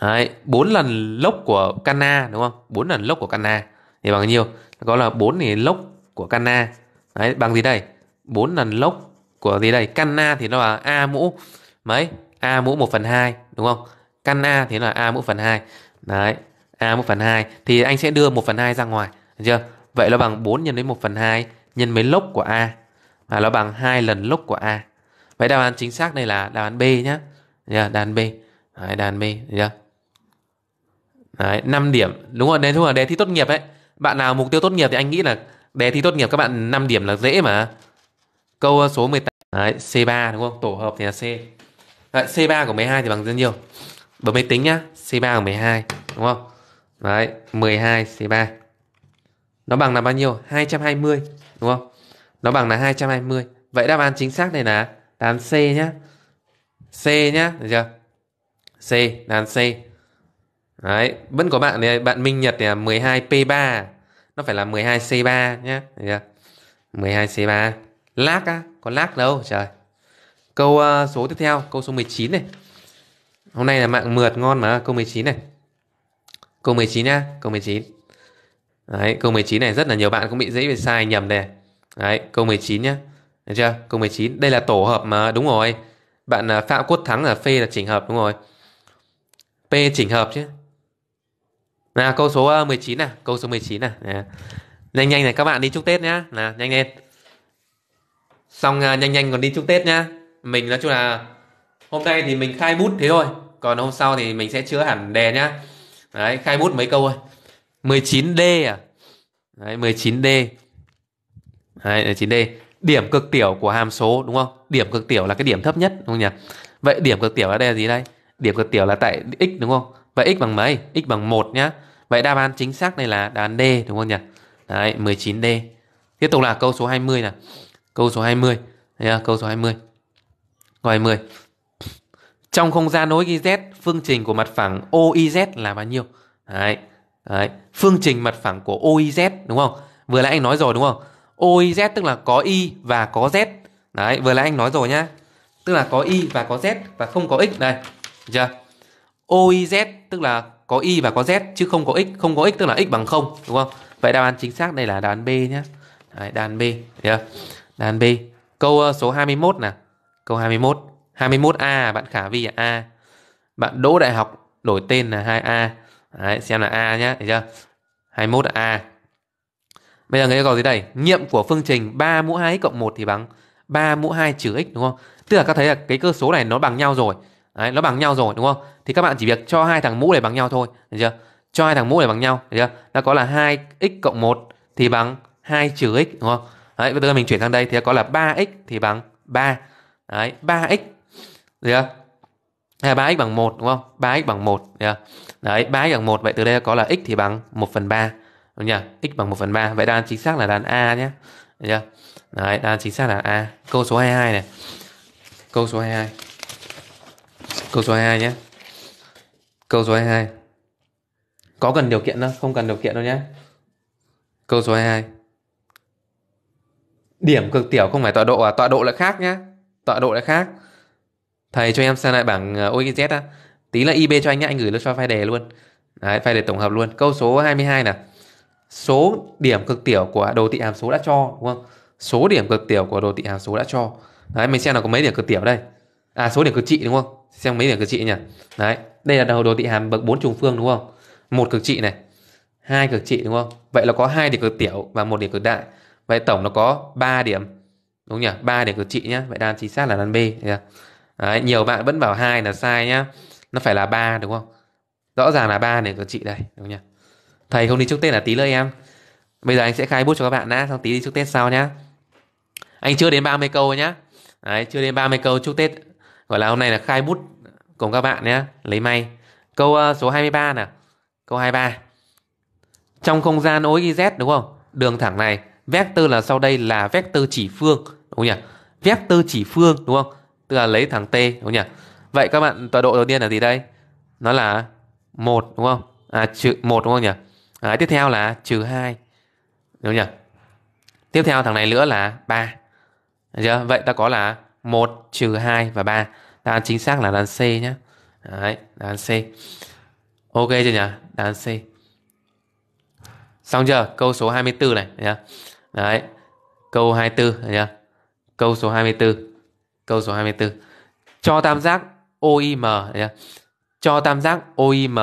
[SPEAKER 1] Đấy, bốn lần lốc của Cana đúng không? bốn lần lốc của Cana thì bằng bao nhiêu? Có là 4 thì lốc của Cana. Đấy, bằng gì đây? 4 lần lốc của gì đây? Cana thì nó là A mũ mấy a mũ 1 phần 2 đúng không căn a thế là a mũ phần 2 đấy a mũ phần 2 thì anh sẽ đưa 1 phần 2 ra ngoài được chưa vậy nó bằng 4 nhân với 1 phần 2 nhân với lốc của a và nó bằng hai lần lốc của a vậy đáp án chính xác đây là đáp án b nhá đáp án b đấy, đáp án b được chưa Đấy, 5 điểm. Đúng rồi, nên đến là đề thi tốt nghiệp ấy Bạn nào mục tiêu tốt nghiệp thì anh nghĩ là đề thi tốt nghiệp các bạn 5 điểm là dễ mà. Câu số 18 đấy, C3 đúng không? Tổ hợp thì là C. Đấy, C3 của 12 thì bằng bao nhiêu? Bấm máy tính nhá C3 của 12 đúng không Đấy 12 C3 Nó bằng là bao nhiêu 220 đúng không Nó bằng là 220 Vậy đáp án chính xác này là đáp C nhá C nhá được chưa C đáp án C Đấy Vẫn có bạn này bạn Minh Nhật này là 12P3 Nó phải là 12C3 nhá được chưa 12C3 Lác á Có lác đâu trời Câu uh, số tiếp theo, câu số 19 này. Hôm nay là mạng mượt ngon mà, câu 19 này. Câu 19 nhá, câu 19. Đấy, câu 19 này rất là nhiều bạn cũng bị dễ bị sai nhầm này. Đấy, câu 19 nhá. Được chưa? Câu 19, đây là tổ hợp mà đúng rồi. Bạn uh, Phạm Quốc Thắng là phê là chỉnh hợp đúng rồi. P chỉnh hợp chứ. Là câu số 19 à, này câu số 19 này Nè. Nhanh nhanh này các bạn đi chúc Tết nhá. Là nhanh lên. Xong uh, nhanh nhanh còn đi chúc Tết nhá mình nói chung là hôm nay thì mình khai bút thế thôi còn hôm sau thì mình sẽ chữa hẳn đề nhá đấy khai bút mấy câu thôi 19D à đấy 19D đấy 19D điểm cực tiểu của hàm số đúng không điểm cực tiểu là cái điểm thấp nhất đúng không nhỉ vậy điểm cực tiểu ở đây là gì đây điểm cực tiểu là tại x đúng không vậy x bằng mấy x bằng một nhá vậy đáp án chính xác này là đáp án D đúng không nhỉ đấy 19D tiếp tục là câu số 20 nè câu số 20 đấy, câu số 20 ngoài 20. Trong không gian nối YZ, phương trình của mặt phẳng OIZ là bao nhiêu? Đấy. Đấy. Phương trình mặt phẳng của OIZ đúng không? Vừa nãy anh nói rồi đúng không? OIZ tức là có Y và có Z. Đấy, vừa nãy anh nói rồi nhá. Tức là có Y và có Z và không có X này. Được chưa? OIZ tức là có Y và có Z chứ không có X. Không có X tức là X bằng 0 đúng không? Vậy đáp án chính xác đây là đáp án B nhé. Đấy, đáp án B. Được Đáp án B. Câu ờ, số 21 nè. Câu 21 21A bạn Khả Vi A Bạn Đỗ Đại học đổi tên là 2A Đấy, xem là A nhá, thấy chưa? 21 là A. Bây giờ người yêu cầu gì đây? Nghiệm của phương trình 3 mũ 2x cộng 1 thì bằng 3 mũ 2 trừ x đúng không? Tức là các thấy là cái cơ số này nó bằng nhau rồi. Đấy, nó bằng nhau rồi đúng không? Thì các bạn chỉ việc cho hai thằng mũ này bằng nhau thôi, được chưa? Cho hai thằng mũ này bằng nhau, được chưa? Nó có là 2x cộng 1 thì bằng 2 trừ x đúng không? Đấy, bây giờ mình chuyển sang đây thì có là 3x thì bằng 3. Đấy, 3x. Được không? À, 3x bằng 1 đúng không? 3x bằng 1 yeah. Đấy, 3x bằng 1 Vậy từ đây có là x thì bằng 1 phần 3 Đúng nhỉ? X bằng 1 phần 3 Vậy đáp án chính xác là đáp án A nhé Được chưa? Đấy, đáp án chính xác là A Câu số 22 này Câu số 22 Câu số 22 nhé Câu số 22 Có cần điều kiện không? Không cần điều kiện đâu nhé Câu số 22 Điểm cực tiểu không phải tọa độ à? Tọa độ là khác nhé tọa độ đã khác thầy cho em xem lại bảng ờ, OXZ á tí là IB cho anh nhá anh gửi nó cho file đề luôn đấy file đề tổng hợp luôn câu số 22 nè số điểm cực tiểu của đồ thị hàm số đã cho đúng không số điểm cực tiểu của đồ thị hàm số đã cho đấy mình xem là có mấy điểm cực tiểu đây à số điểm cực trị đúng không xem mấy điểm cực trị nhỉ đấy đây là đầu đồ thị hàm bậc 4 trùng phương đúng không một cực trị này hai cực trị đúng không vậy là có hai điểm cực tiểu và một điểm cực đại vậy tổng nó có 3 điểm đúng nhỉ ba để của chị nhé vậy đan chính xác là đan B Đấy, nhiều bạn vẫn bảo hai là sai nhá nó phải là ba đúng không rõ ràng là ba để của chị đây đúng nhỉ thầy không đi chúc tết là tí nữa em bây giờ anh sẽ khai bút cho các bạn đã xong tí đi chúc tết sau nhá anh chưa đến 30 câu nhá Đấy, chưa đến 30 câu chúc tết gọi là hôm nay là khai bút cùng các bạn nhé lấy may câu uh, số 23 nè câu 23 trong không gian OXZ đúng không đường thẳng này vector là sau đây là vector chỉ phương đúng không nhỉ vector chỉ phương đúng không tức là lấy thằng t đúng không nhỉ vậy các bạn tọa độ đầu tiên là gì đây nó là một đúng không à trừ một đúng không nhỉ à, tiếp theo là trừ hai đúng không nhỉ tiếp theo thằng này nữa là ba chưa? vậy ta có là một trừ hai và ba ta chính xác là đáp C nhé đấy đáp C ok chưa nhỉ đáp C xong chưa câu số 24 này nhá Đấy. Câu 24 nhá. Câu số 24. Câu số 24. Cho tam giác OIM nhá. Cho tam giác OIM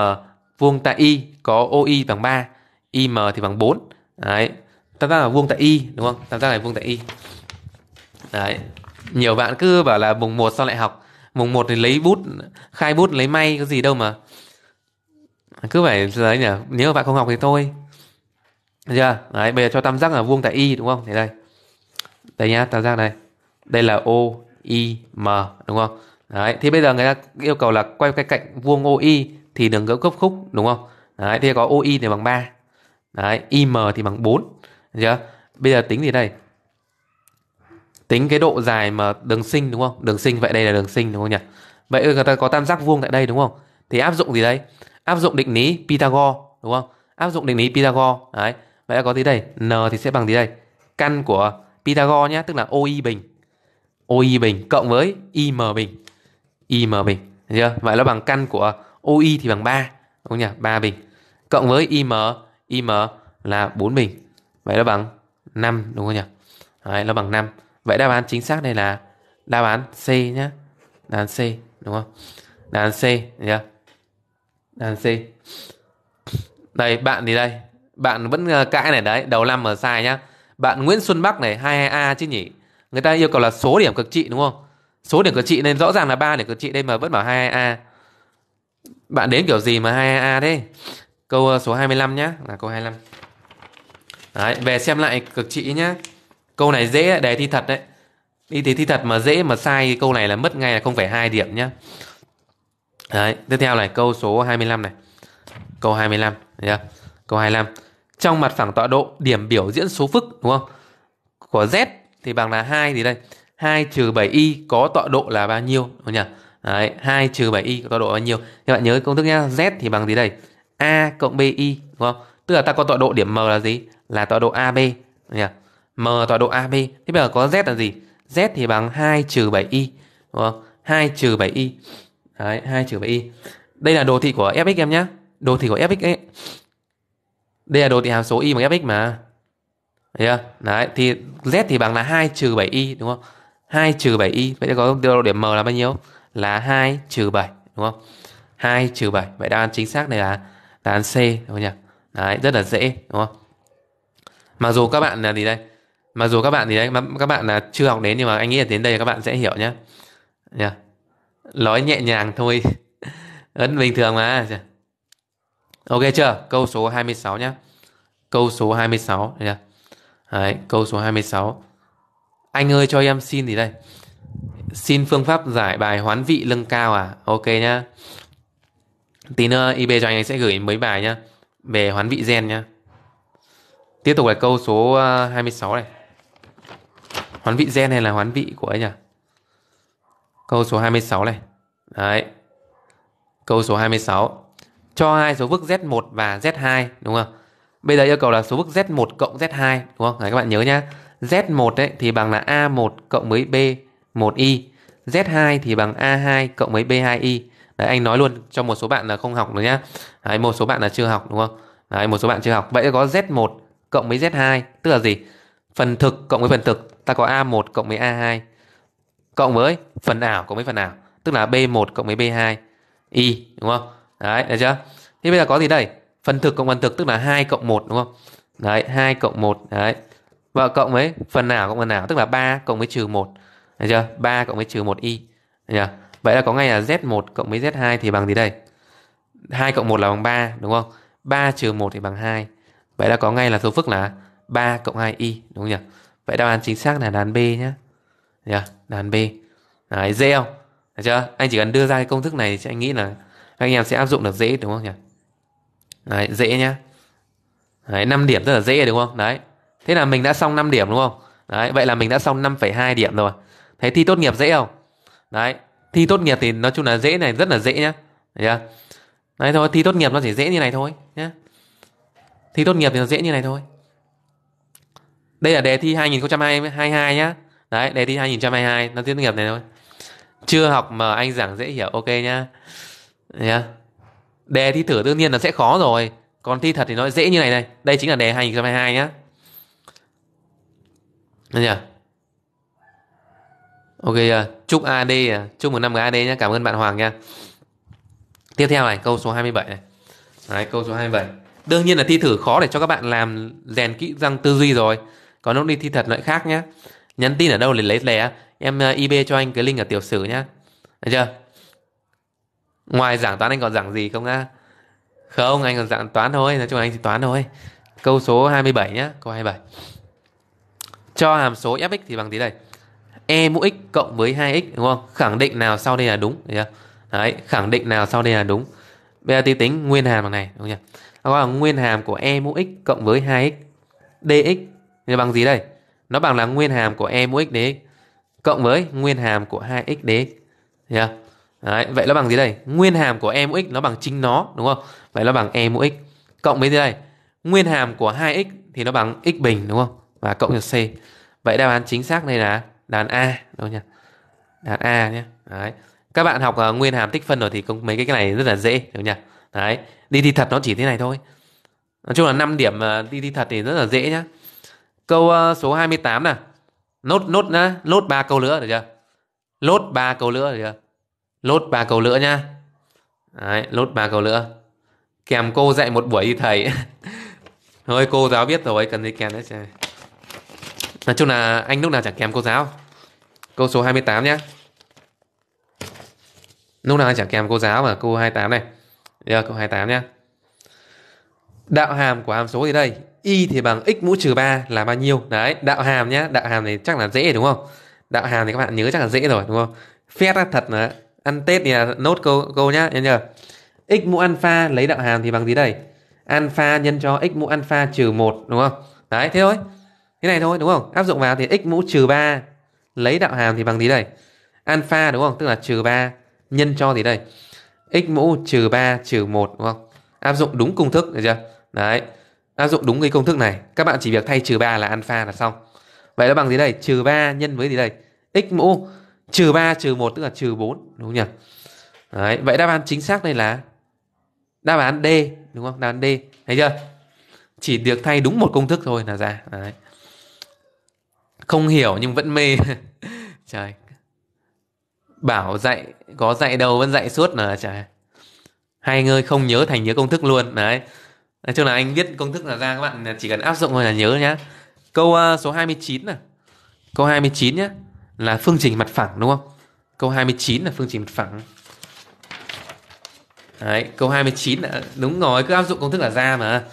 [SPEAKER 1] vuông tại y có OI bằng 3, IM thì bằng 4. Đấy. Tam giác là vuông tại y đúng không? Tam giác này vuông tại y. Đấy. Nhiều bạn cứ bảo là mùng 1 sao lại học? Mùng 1 thì lấy bút, khai bút lấy may có gì đâu mà. Cứ phải đấy nhỉ, nếu mà bạn không học thì thôi chưa đấy bây giờ cho tam giác là vuông tại y đúng không thì đây đây nhá tam giác này đây là o i m đúng không đấy thì bây giờ người ta yêu cầu là quay cái cạnh vuông o i thì đường gỡ gấp khúc đúng không đấy thì có o i thì bằng 3 đấy im thì bằng 4 chưa bây giờ tính gì đây tính cái độ dài mà đường sinh đúng không đường sinh vậy đây là đường sinh đúng không nhỉ vậy người ta có tam giác vuông tại đây đúng không thì áp dụng gì đây áp dụng định lý pythagore đúng không áp dụng định lý pythagore đấy Vậy là có gì đây? N thì sẽ bằng gì đây? Căn của Pythagore nhé, tức là OI bình. OI bình cộng với IM bình. IM bình, được chưa? Vậy nó bằng căn của OI thì bằng 3, đúng không nhỉ? 3 bình. Cộng với IM, IM là 4 bình. Vậy nó bằng 5 đúng không nhỉ? Đấy, nó bằng 5. Vậy đáp án chính xác đây là đáp án C nhé. Đáp án C đúng không? Đáp án C nhá. Đáp án C. Đây bạn thì đây, bạn vẫn ờ, cãi này đấy đầu năm mà sai nhá bạn Nguyễn Xuân Bắc này 22A chứ nhỉ người ta yêu cầu là số điểm cực trị đúng không số điểm cực trị nên rõ ràng là ba điểm cực trị đây mà vẫn bảo 22A bạn đến kiểu gì mà 22A thế câu ờ, số 25 nhá là câu 25 đấy về xem lại cực trị nhá câu này dễ đề thi thật đấy đi thì thi thật mà dễ mà sai câu này là mất ngay là không phải hai điểm nhá đấy tiếp theo này câu số 25 này câu 25 mươi yeah. câu 25 trong mặt phẳng tọa độ điểm biểu diễn số phức đúng không? Của Z thì bằng là 2 thì đây? 2 trừ 7y có tọa độ là bao nhiêu đúng nhỉ? Đấy, 2 trừ 7y có tọa độ bao nhiêu? Các bạn nhớ công thức nhá, Z thì bằng gì đây? A cộng BI đúng không? Tức là ta có tọa độ điểm M là gì? Là tọa độ AB nhỉ? M tọa độ AB. Thế bây giờ có Z là gì? Z thì bằng 2 trừ 7y đúng không? 2 trừ 7y. Đấy, 2 trừ 7y. Đây là đồ thị của Fx em nhá. Đồ thị của Fx ấy. Đây là đồ thị hàm số y bằng fx mà. Thấy chưa? Đấy, thì z thì bằng là 2 trừ 7y đúng không? 2 trừ 7y. Vậy thì có độ điểm m là bao nhiêu? Là 2 trừ 7 đúng không? 2 trừ 7. Vậy đáp án chính xác này là đáp án C đúng không nhỉ? Đấy, rất là dễ đúng không? Mặc dù các bạn là gì đây? Mặc dù các bạn thì đấy, các bạn là chưa học đến nhưng mà anh nghĩ là đến đây các bạn sẽ hiểu nhé. Nhá. Nói nhẹ nhàng thôi. Ấn bình thường mà. Ok chưa? Câu số 26 nhé. Câu số 26 nhé. Đấy, câu số 26. Anh ơi cho em xin gì đây? Xin phương pháp giải bài hoán vị lưng cao à? Ok nhá. Tí nữa ờ, IB cho anh ấy sẽ gửi mấy bài nhá về hoán vị gen nhá. Tiếp tục là câu số 26 ờ, này. Hoán vị gen này là hoán vị của ấy nhỉ? Câu số 26 này. Đấy. Câu số 26 cho hai số vực Z1 và Z2 đúng không? Bây giờ yêu cầu là số vực Z1 cộng Z2 đúng không? Đấy, các bạn nhớ nhá. Z1 ấy thì bằng là A1 cộng với B1i. Z2 thì bằng A2 cộng với B2i. Đấy anh nói luôn cho một số bạn là không học nữa nhá. Đấy một số bạn là chưa học đúng không? Đấy một số bạn chưa học. Vậy có Z1 cộng với Z2 tức là gì? Phần thực cộng với phần thực ta có A1 cộng với A2 cộng với phần ảo cộng với phần ảo tức là B1 cộng với B2 y đúng không? Đấy, được chưa? Thì bây giờ có gì đây? Phần thực cộng phần thực tức là 2 cộng 1 đúng không? Đấy, 2 cộng 1. Đấy. Và cộng với phần nào cộng phần nào tức là 3 cộng với trừ 1. Được chưa? 3 cộng với trừ 1y. Được chưa? Vậy là có ngay là Z1 cộng với Z2 thì bằng gì đây? 2 cộng 1 là bằng 3 đúng không? 3 trừ 1 thì bằng 2. Vậy là có ngay là số phức là 3 cộng 2y đúng không nhỉ? Vậy đáp án chính xác là đáp án B nhé. Đáp án B. Đấy, dễ không? Được chưa? Anh chỉ cần đưa ra cái công thức này thì anh nghĩ là các anh em sẽ áp dụng được dễ đúng không nhỉ đấy, dễ nhá đấy, 5 điểm rất là dễ đúng không đấy thế là mình đã xong 5 điểm đúng không đấy vậy là mình đã xong 5,2 điểm rồi thế thi tốt nghiệp dễ không đấy thi tốt nghiệp thì nói chung là dễ này rất là dễ nhá yeah. đấy thôi thi tốt nghiệp nó chỉ dễ như này thôi nhé thi tốt nghiệp thì nó dễ như này thôi đây là đề thi 2022 nhá đấy đề thi 2022 nó tốt nghiệp này thôi chưa học mà anh giảng dễ hiểu ok nhá yeah. đề thi thử đương nhiên là sẽ khó rồi còn thi thật thì nó dễ như này này đây chính là đề 2022 nhá Đấy nhỉ? Ok chưa? À, chúc AD à, Chúc một năm cái AD nhé. Cảm ơn bạn Hoàng nha. Tiếp theo này, câu số 27 này. Đấy, câu số 27. Đương nhiên là thi thử khó để cho các bạn làm rèn kỹ răng tư duy rồi. Còn lúc đi thi thật lại khác nhá Nhắn tin ở đâu để lấy lẻ. Em à, IB cho anh cái link ở tiểu sử nhá. Được chưa? ngoài giảng toán anh còn giảng gì không á không anh còn giảng toán thôi nói chung là anh chỉ toán thôi câu số 27 nhá câu 27 cho hàm số fx thì bằng thế này e mũ x cộng với 2x đúng không khẳng định nào sau đây là đúng được chưa? đấy khẳng định nào sau đây là đúng bây giờ tí tính nguyên hàm bằng này đúng không nó là nguyên hàm của e mũ x cộng với 2x dx thì bằng gì đây nó bằng là nguyên hàm của e mũ x dx cộng với nguyên hàm của 2x dx nhá Đấy, vậy nó bằng gì đây? Nguyên hàm của e mũ x nó bằng chính nó đúng không? Vậy nó bằng e mũ x cộng với gì đây? Nguyên hàm của 2x thì nó bằng x bình đúng không? Và cộng cho c. Vậy đáp án chính xác đây là đáp án A đúng không nhỉ? Đáp án A nhé. Đấy. Các bạn học ờ, nguyên hàm tích phân rồi thì cũng mấy cái này rất là dễ đúng không nhỉ? Đấy, đi thi thật nó chỉ thế này thôi. Nói chung là 5 điểm ờ, đi thi thật thì rất là dễ nhá. Câu uh, số 28 nè. Nốt nốt nhá, nốt ba câu nữa được chưa? Lốt ba câu nữa được chưa? Lốt ba câu nữa nhá. Đấy, lốt ba câu nữa. Kèm cô dạy một buổi đi thầy. Thôi cô giáo biết rồi, cần gì kèm đấy trời. Nói chung là anh lúc nào chẳng kèm cô giáo. Câu số 28 nhá. Lúc nào anh chẳng kèm cô giáo mà câu 28 này. Giờ câu 28 nhá. Đạo hàm của hàm số gì đây? Y thì bằng x mũ trừ 3 là bao nhiêu? Đấy, đạo hàm nhá. Đạo hàm này chắc là dễ đúng không? Đạo hàm thì các bạn nhớ chắc là dễ rồi đúng không? Phép thật là ăn Tết thì nốt câu câu nhá nhớ nhờ. X mũ alpha lấy đạo hàm thì bằng gì đây? Alpha nhân cho x mũ alpha trừ một đúng không? Đấy thế thôi. Thế này thôi đúng không? Áp dụng vào thì x mũ trừ ba lấy đạo hàm thì bằng gì đây? Alpha đúng không? Tức là trừ ba nhân cho gì đây? x mũ trừ ba trừ một đúng không? Áp dụng đúng công thức được chưa? Đấy. Áp dụng đúng cái công thức này, các bạn chỉ việc thay trừ ba là alpha là xong. Vậy nó bằng gì đây? Trừ ba nhân với gì đây? x mũ trừ 3 trừ 1 tức là trừ 4 đúng không nhỉ? Đấy, vậy đáp án chính xác đây là đáp án D đúng không? Đáp án D. Thấy chưa? Chỉ được thay đúng một công thức thôi là ra. Đấy. Không hiểu nhưng vẫn mê. trời. Bảo dạy có dạy đâu vẫn dạy suốt là trời. Hai người không nhớ thành nhớ công thức luôn. Đấy. Nói chung là anh viết công thức là ra các bạn chỉ cần áp dụng thôi là nhớ nhá. Câu uh, số 29 này. Câu 29 nhé là phương trình mặt phẳng đúng không? Câu 29 là phương trình mặt phẳng. Đấy, câu 29 là đúng rồi, cứ áp dụng công thức là ra mà.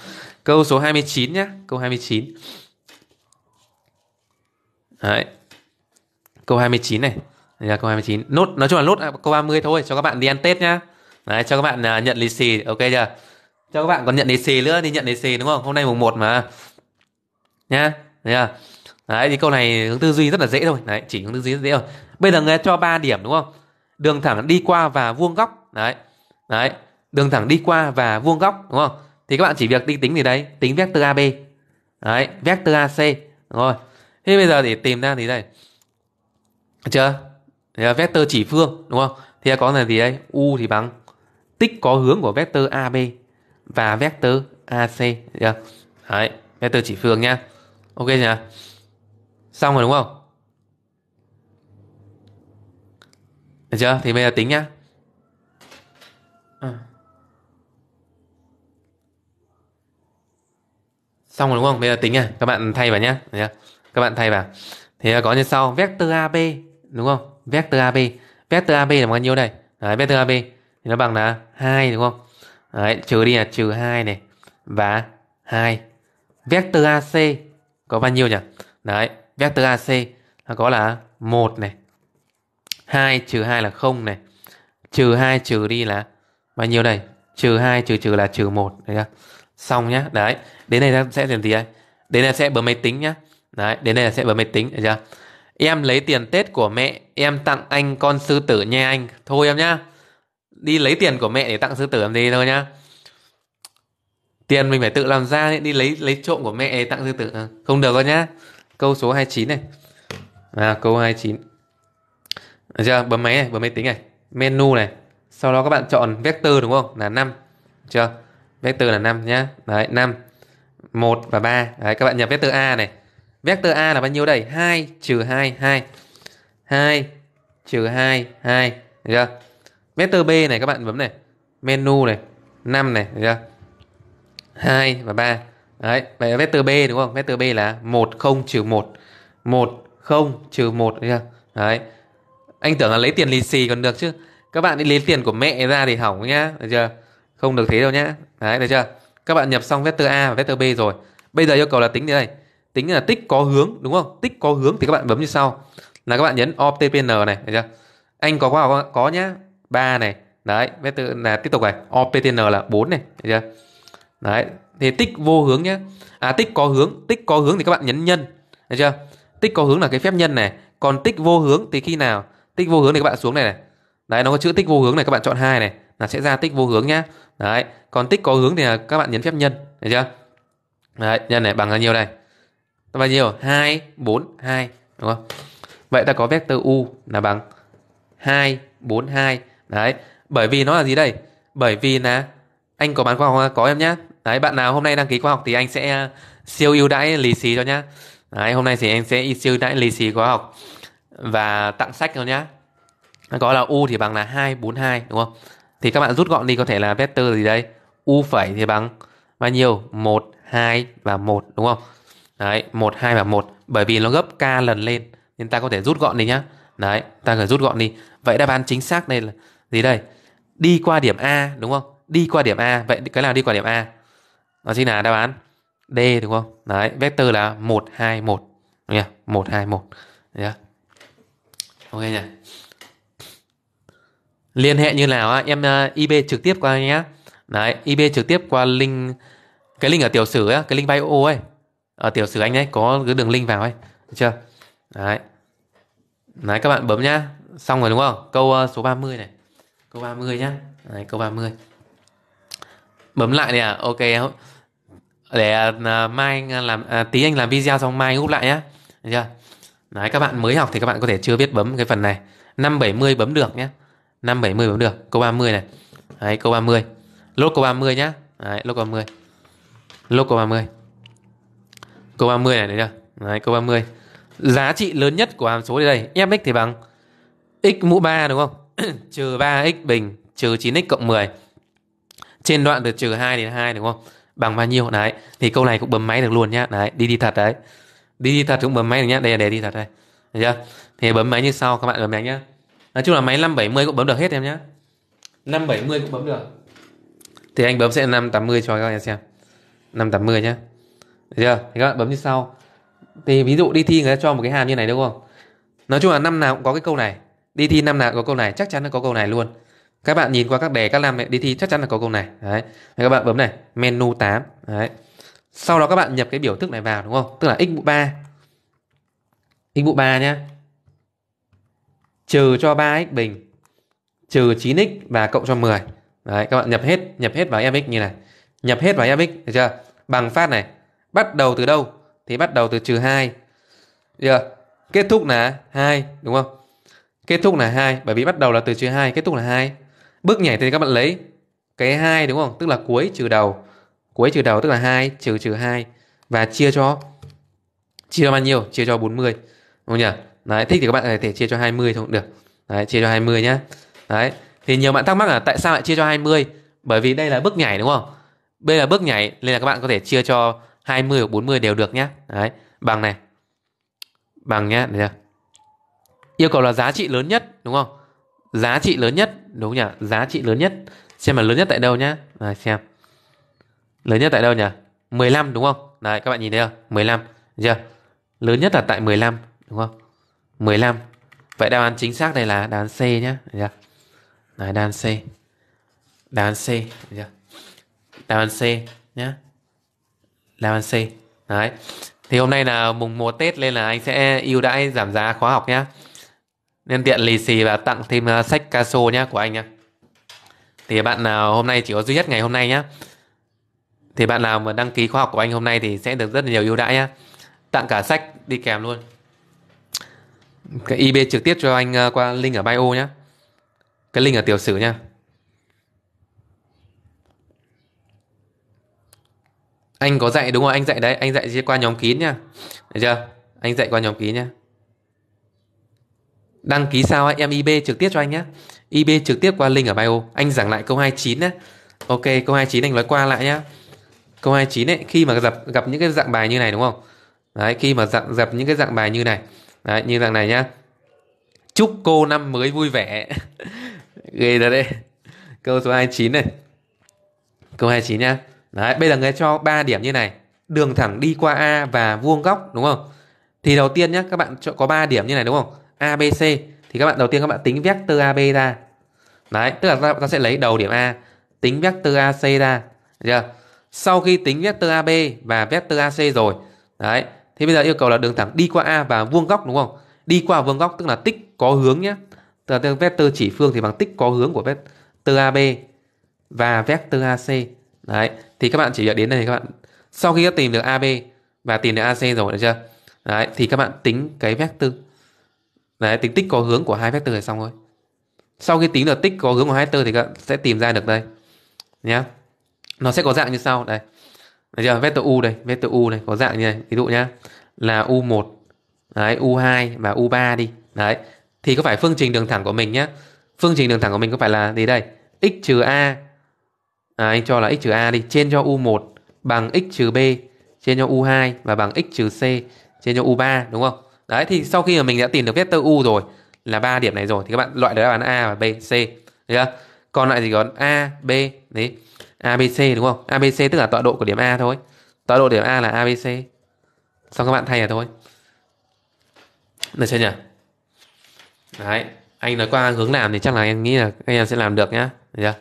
[SPEAKER 1] Câu số 29 nhé, câu 29. Đấy. Câu 29 này. Đây là câu 29. Nốt nói chung là nốt à, câu 30 thôi cho các bạn đi ăn Tết nhá. Đấy, cho các bạn à, nhận lì xì, ok chưa? Cho các bạn còn nhận lì xì nữa đi nhận lì xì đúng không? Hôm nay mùng 1 mà. Nhá. Đấy à đấy thì câu này hướng tư duy rất là dễ thôi đấy chỉ hướng tư duy rất dễ thôi bây giờ người cho 3 điểm đúng không đường thẳng đi qua và vuông góc đấy đấy đường thẳng đi qua và vuông góc đúng không thì các bạn chỉ việc đi tính gì đấy tính vector ab đấy vector ac đúng rồi thế bây giờ để tìm ra thì đây được chưa thì là vector chỉ phương đúng không thì có là gì đây u thì bằng tích có hướng của vector ab và vector ac được chưa? đấy vector chỉ phương nhá ok chưa Xong rồi đúng không? Được chưa? Thì bây giờ tính nhá. À. Xong rồi đúng không? Bây giờ tính nhá. Các bạn thay vào nhá. Các bạn thay vào. Thì có như sau. Vector AB. Đúng không? Vector AB. Vector AB là bao nhiêu đây? Đấy, vector AB. Thì nó bằng là 2 đúng không? Đấy, trừ đi là trừ 2 này. Và 2. Vector AC có bao nhiêu nhỉ? Đấy, vector AC nó có là 1 này 2 trừ 2 là 0 này trừ 2 trừ đi là bao nhiêu đây trừ 2 trừ trừ là trừ 1 đấy xong nhá đấy đến đây ta sẽ làm gì đây đến đây sẽ bấm máy tính nhá đấy đến đây là sẽ bấm máy tính được chưa em lấy tiền tết của mẹ em tặng anh con sư tử nha anh thôi em nhá đi lấy tiền của mẹ để tặng sư tử làm gì thôi nhá tiền mình phải tự làm ra đi lấy lấy trộm của mẹ để tặng sư tử không được đâu nhá câu số 29 này à, câu 29 Được chưa? bấm máy này bấm máy tính này menu này sau đó các bạn chọn vector đúng không là 5 Được chưa vector là 5 nhá đấy 5 1 và 3 đấy các bạn nhập vector A này vector A là bao nhiêu đây 2 trừ 2 2 2 trừ 2 2 Được chưa vector B này các bạn bấm này menu này 5 này Được chưa 2 và 3 Đấy, vậy vector B đúng không? Vector B là 1 0 trừ 1. 1 0 trừ 1 chưa? Đấy. Anh tưởng là lấy tiền lì xì còn được chứ. Các bạn đi lấy tiền của mẹ ra thì hỏng nhá, được chưa? Không được thế đâu nhá. Đấy, được chưa? Các bạn nhập xong vector A và vector B rồi. Bây giờ yêu cầu là tính thế này. Tính là tích có hướng đúng không? Tích có hướng thì các bạn bấm như sau. Là các bạn nhấn OPTPN này, được chưa? Anh có có có nhá. 3 này. Đấy, vector là tiếp tục này. OPTN là 4 này, được chưa? Đấy, thì tích vô hướng nhé à tích có hướng tích có hướng thì các bạn nhấn nhân được chưa tích có hướng là cái phép nhân này còn tích vô hướng thì khi nào tích vô hướng thì các bạn xuống này này đấy nó có chữ tích vô hướng này các bạn chọn hai này là sẽ ra tích vô hướng nhá đấy còn tích có hướng thì là các bạn nhấn phép nhân được chưa đấy nhân này bằng bao nhiêu đây bao nhiêu hai bốn hai đúng không vậy ta có vector u là bằng hai bốn hai đấy bởi vì nó là gì đây bởi vì là anh có bán khoa học có em nhá đấy bạn nào hôm nay đăng ký khóa học thì anh sẽ ờ, siêu ưu đãi lì xì cho nhá đấy hôm nay thì anh sẽ siêu ưu đãi lì xì khóa học và tặng sách cho nhá có là u thì bằng là 242 đúng không thì các bạn rút gọn đi có thể là vector gì đây u phẩy thì bằng bao nhiêu 1 2 và 1 đúng không đấy 1 2 và 1 bởi vì nó gấp k lần lên nên ta có thể rút gọn đi nhá đấy ta có thể rút gọn đi vậy đáp án chính xác đây là gì đây đi qua điểm A đúng không đi qua điểm A vậy cái nào đi qua điểm A đó chính là đáp án D đúng không? Đấy, vector là 1 2 1. Nha, 1 2 1. Nha. Ok nhỉ. Liên hệ như nào á? Em ờ, IB trực tiếp qua nhé. Đấy, IB trực tiếp qua link cái link ở tiểu sử á, cái link bio ấy. Ở tiểu sử anh ấy có cái đường link vào ấy, được chưa? Đấy. Đấy các bạn bấm nhá. Xong rồi đúng không? Câu uh, số 30 này. Câu 30 nhá. Đấy, câu 30. Bấm lại này à? Ok để uh, mai à, làm à, tí anh làm video xong mai úp lại nhá được chưa đấy các bạn mới học thì các bạn có thể chưa biết bấm cái phần này 570 bấm được nhé 570 bấm được câu 30 này đấy câu 30 lốt câu 30 nhá đấy lốt câu 30 lốt câu 30 câu 30 này đấy chưa đấy câu 30 giá trị lớn nhất của hàm số đây fx thì bằng x mũ 3 đúng không trừ 3x bình trừ 9x cộng 10 trên đoạn từ trừ 2 đến 2 đúng không bằng bao nhiêu đấy thì câu này cũng bấm máy được luôn nhá đấy đi đi thật đấy đi đi thật cũng bấm máy được nhá đây là đề đi thật đây được chưa thì bấm máy như sau các bạn bấm máy nhá nói chung là máy 570 cũng bấm được hết em nhá 570 cũng bấm được thì anh bấm sẽ 580 cho các bạn xem 580 nhá được chưa thì các bạn bấm như sau thì ví dụ đi thi người ta cho một cái hàm như này đúng không nói chung là năm nào cũng có cái câu này đi thi năm nào cũng có câu này chắc chắn là có câu này luôn các bạn nhìn qua các đề các làm đi thi chắc chắn là có câu này đấy các bạn bấm này menu 8 đấy sau đó các bạn nhập cái biểu thức này vào đúng không tức là x mũ 3 x mũ 3 nhé trừ cho 3x bình trừ 9x và cộng cho 10 đấy các bạn nhập hết nhập hết vào fx như này nhập hết vào fx được chưa bằng phát này bắt đầu từ đâu thì bắt đầu từ trừ 2 được chưa? kết thúc là 2 đúng không kết thúc là 2 bởi vì bắt đầu là từ trừ 2 kết thúc là 2 bước nhảy thì các bạn lấy cái hai đúng không tức là cuối trừ đầu cuối trừ đầu tức là hai trừ trừ hai và chia cho chia cho bao nhiêu chia cho 40 đúng không nhỉ đấy thích thì các bạn có thể chia cho 20 thôi cũng được đấy chia cho 20 nhá đấy thì nhiều bạn thắc mắc là tại sao lại chia cho 20 bởi vì đây là bước nhảy đúng không đây là bước nhảy nên là các bạn có thể chia cho 20 hoặc 40 đều được nhá đấy bằng này bằng nhá được chưa yêu cầu là giá trị lớn nhất đúng không giá trị lớn nhất đúng nhỉ giá trị lớn nhất xem mà lớn nhất tại đâu nhá này xem lớn nhất tại đâu nhỉ 15 đúng không này các bạn nhìn thấy không 15 chưa lớn nhất là tại 15 đúng không 15 vậy đáp án chính xác đây là đáp án C nhá chưa? này đáp án C đáp án C chưa? đáp án C nhá đáp án C đấy thì hôm nay là mùng 1 Tết nên là anh sẽ ưu đãi giảm giá khóa học nhá nên tiện lì xì và tặng thêm ờ, sách Caso nhá của anh nhá. Thì bạn nào hôm nay chỉ có duy nhất ngày hôm nay nhá. Thì bạn nào mà đăng ký khóa học của anh hôm nay thì sẽ được rất là nhiều ưu đãi nhá. Tặng cả sách đi kèm luôn. Cái IB trực tiếp cho anh ờ, qua link ở bio nhá. Cái link ở tiểu sử nhá. Anh có dạy đúng không anh dạy đấy, anh dạy qua nhóm kín nhá. Được chưa? Anh dạy qua nhóm kín nhá đăng ký sao ấy, em IB trực tiếp cho anh nhé IB trực tiếp qua link ở bio anh giảng lại câu 29 nhé ok câu 29 anh nói qua lại nhé câu 29 ấy khi mà gặp gặp những cái dạng bài như này đúng không đấy khi mà dạng gặp những cái dạng bài như này đấy như dạng này nhá chúc cô năm mới vui vẻ ghê ra đấy câu số 29 này câu 29 nhá đấy bây giờ người cho 3 điểm như này đường thẳng đi qua A và vuông góc đúng không thì đầu tiên nhé các bạn có 3 điểm như này đúng không ABC thì các bạn đầu tiên các bạn tính vector AB ra. Đấy, tức là ta, ta sẽ lấy đầu điểm A, tính vector AC ra, được chưa? Sau khi tính vector AB và vector AC rồi, đấy, thì bây giờ yêu cầu là đường thẳng đi qua A và vuông góc đúng không? Đi qua vuông góc tức là tích có hướng nhé. Tức là vector chỉ phương thì bằng tích có hướng của vector AB và vector AC. Đấy, thì các bạn chỉ việc đến đây thì các bạn sau khi đã tìm được AB và tìm được AC rồi được chưa? Đấy, thì các bạn tính cái vector Đấy, tính tích có hướng của hai vector thì xong rồi. Sau khi tính được tích có hướng của hai vector thì các sẽ tìm ra được đây. Nhá. Nó sẽ có dạng như sau đây. Đấy chưa? Vector u đây, vector u này có dạng như này, ví dụ nhá, là u1, đấy, u2 và u3 đi. Đấy. Thì có phải phương trình đường thẳng của mình nhá. Phương trình đường thẳng của mình có phải là gì đây? x trừ a à, anh cho là x trừ a đi, trên cho u1 bằng x trừ b, trên cho u2 và bằng x trừ c, trên cho u3 đúng không? đấy thì sau khi mà mình đã tìm được vector u rồi là ba điểm này rồi thì các bạn loại được đáp án a và b c được chưa còn lại gì còn a b đấy a b c đúng không a b c tức là tọa độ của điểm a thôi tọa độ điểm a là a b c xong các bạn thay là thôi được chưa nhỉ đấy anh nói qua hướng làm thì chắc là anh nghĩ là anh em sẽ làm được nhá được chưa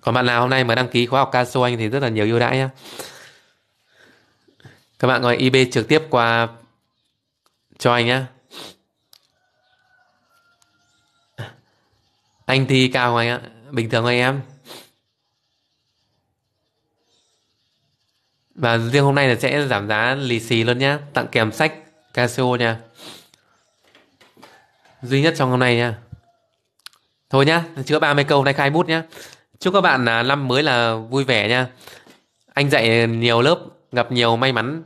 [SPEAKER 1] còn bạn nào hôm nay mà đăng ký khóa học Caso anh thì rất là nhiều ưu đãi nhá các bạn gọi ib trực tiếp qua cho anh nhé anh thi cao không anh ạ bình thường anh em và riêng hôm nay là sẽ giảm giá lì xì luôn nhé tặng kèm sách casio nha duy nhất trong hôm nay nha thôi nhá chữa 30 câu nay khai bút nhá chúc các bạn là năm mới là vui vẻ nha anh dạy nhiều lớp gặp nhiều may mắn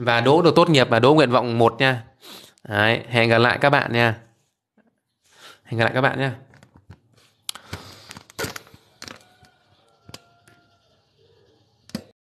[SPEAKER 1] và đỗ được tốt nghiệp và đỗ nguyện vọng một nha. Đấy, hẹn gặp lại các bạn nha. Hẹn gặp lại các bạn nha.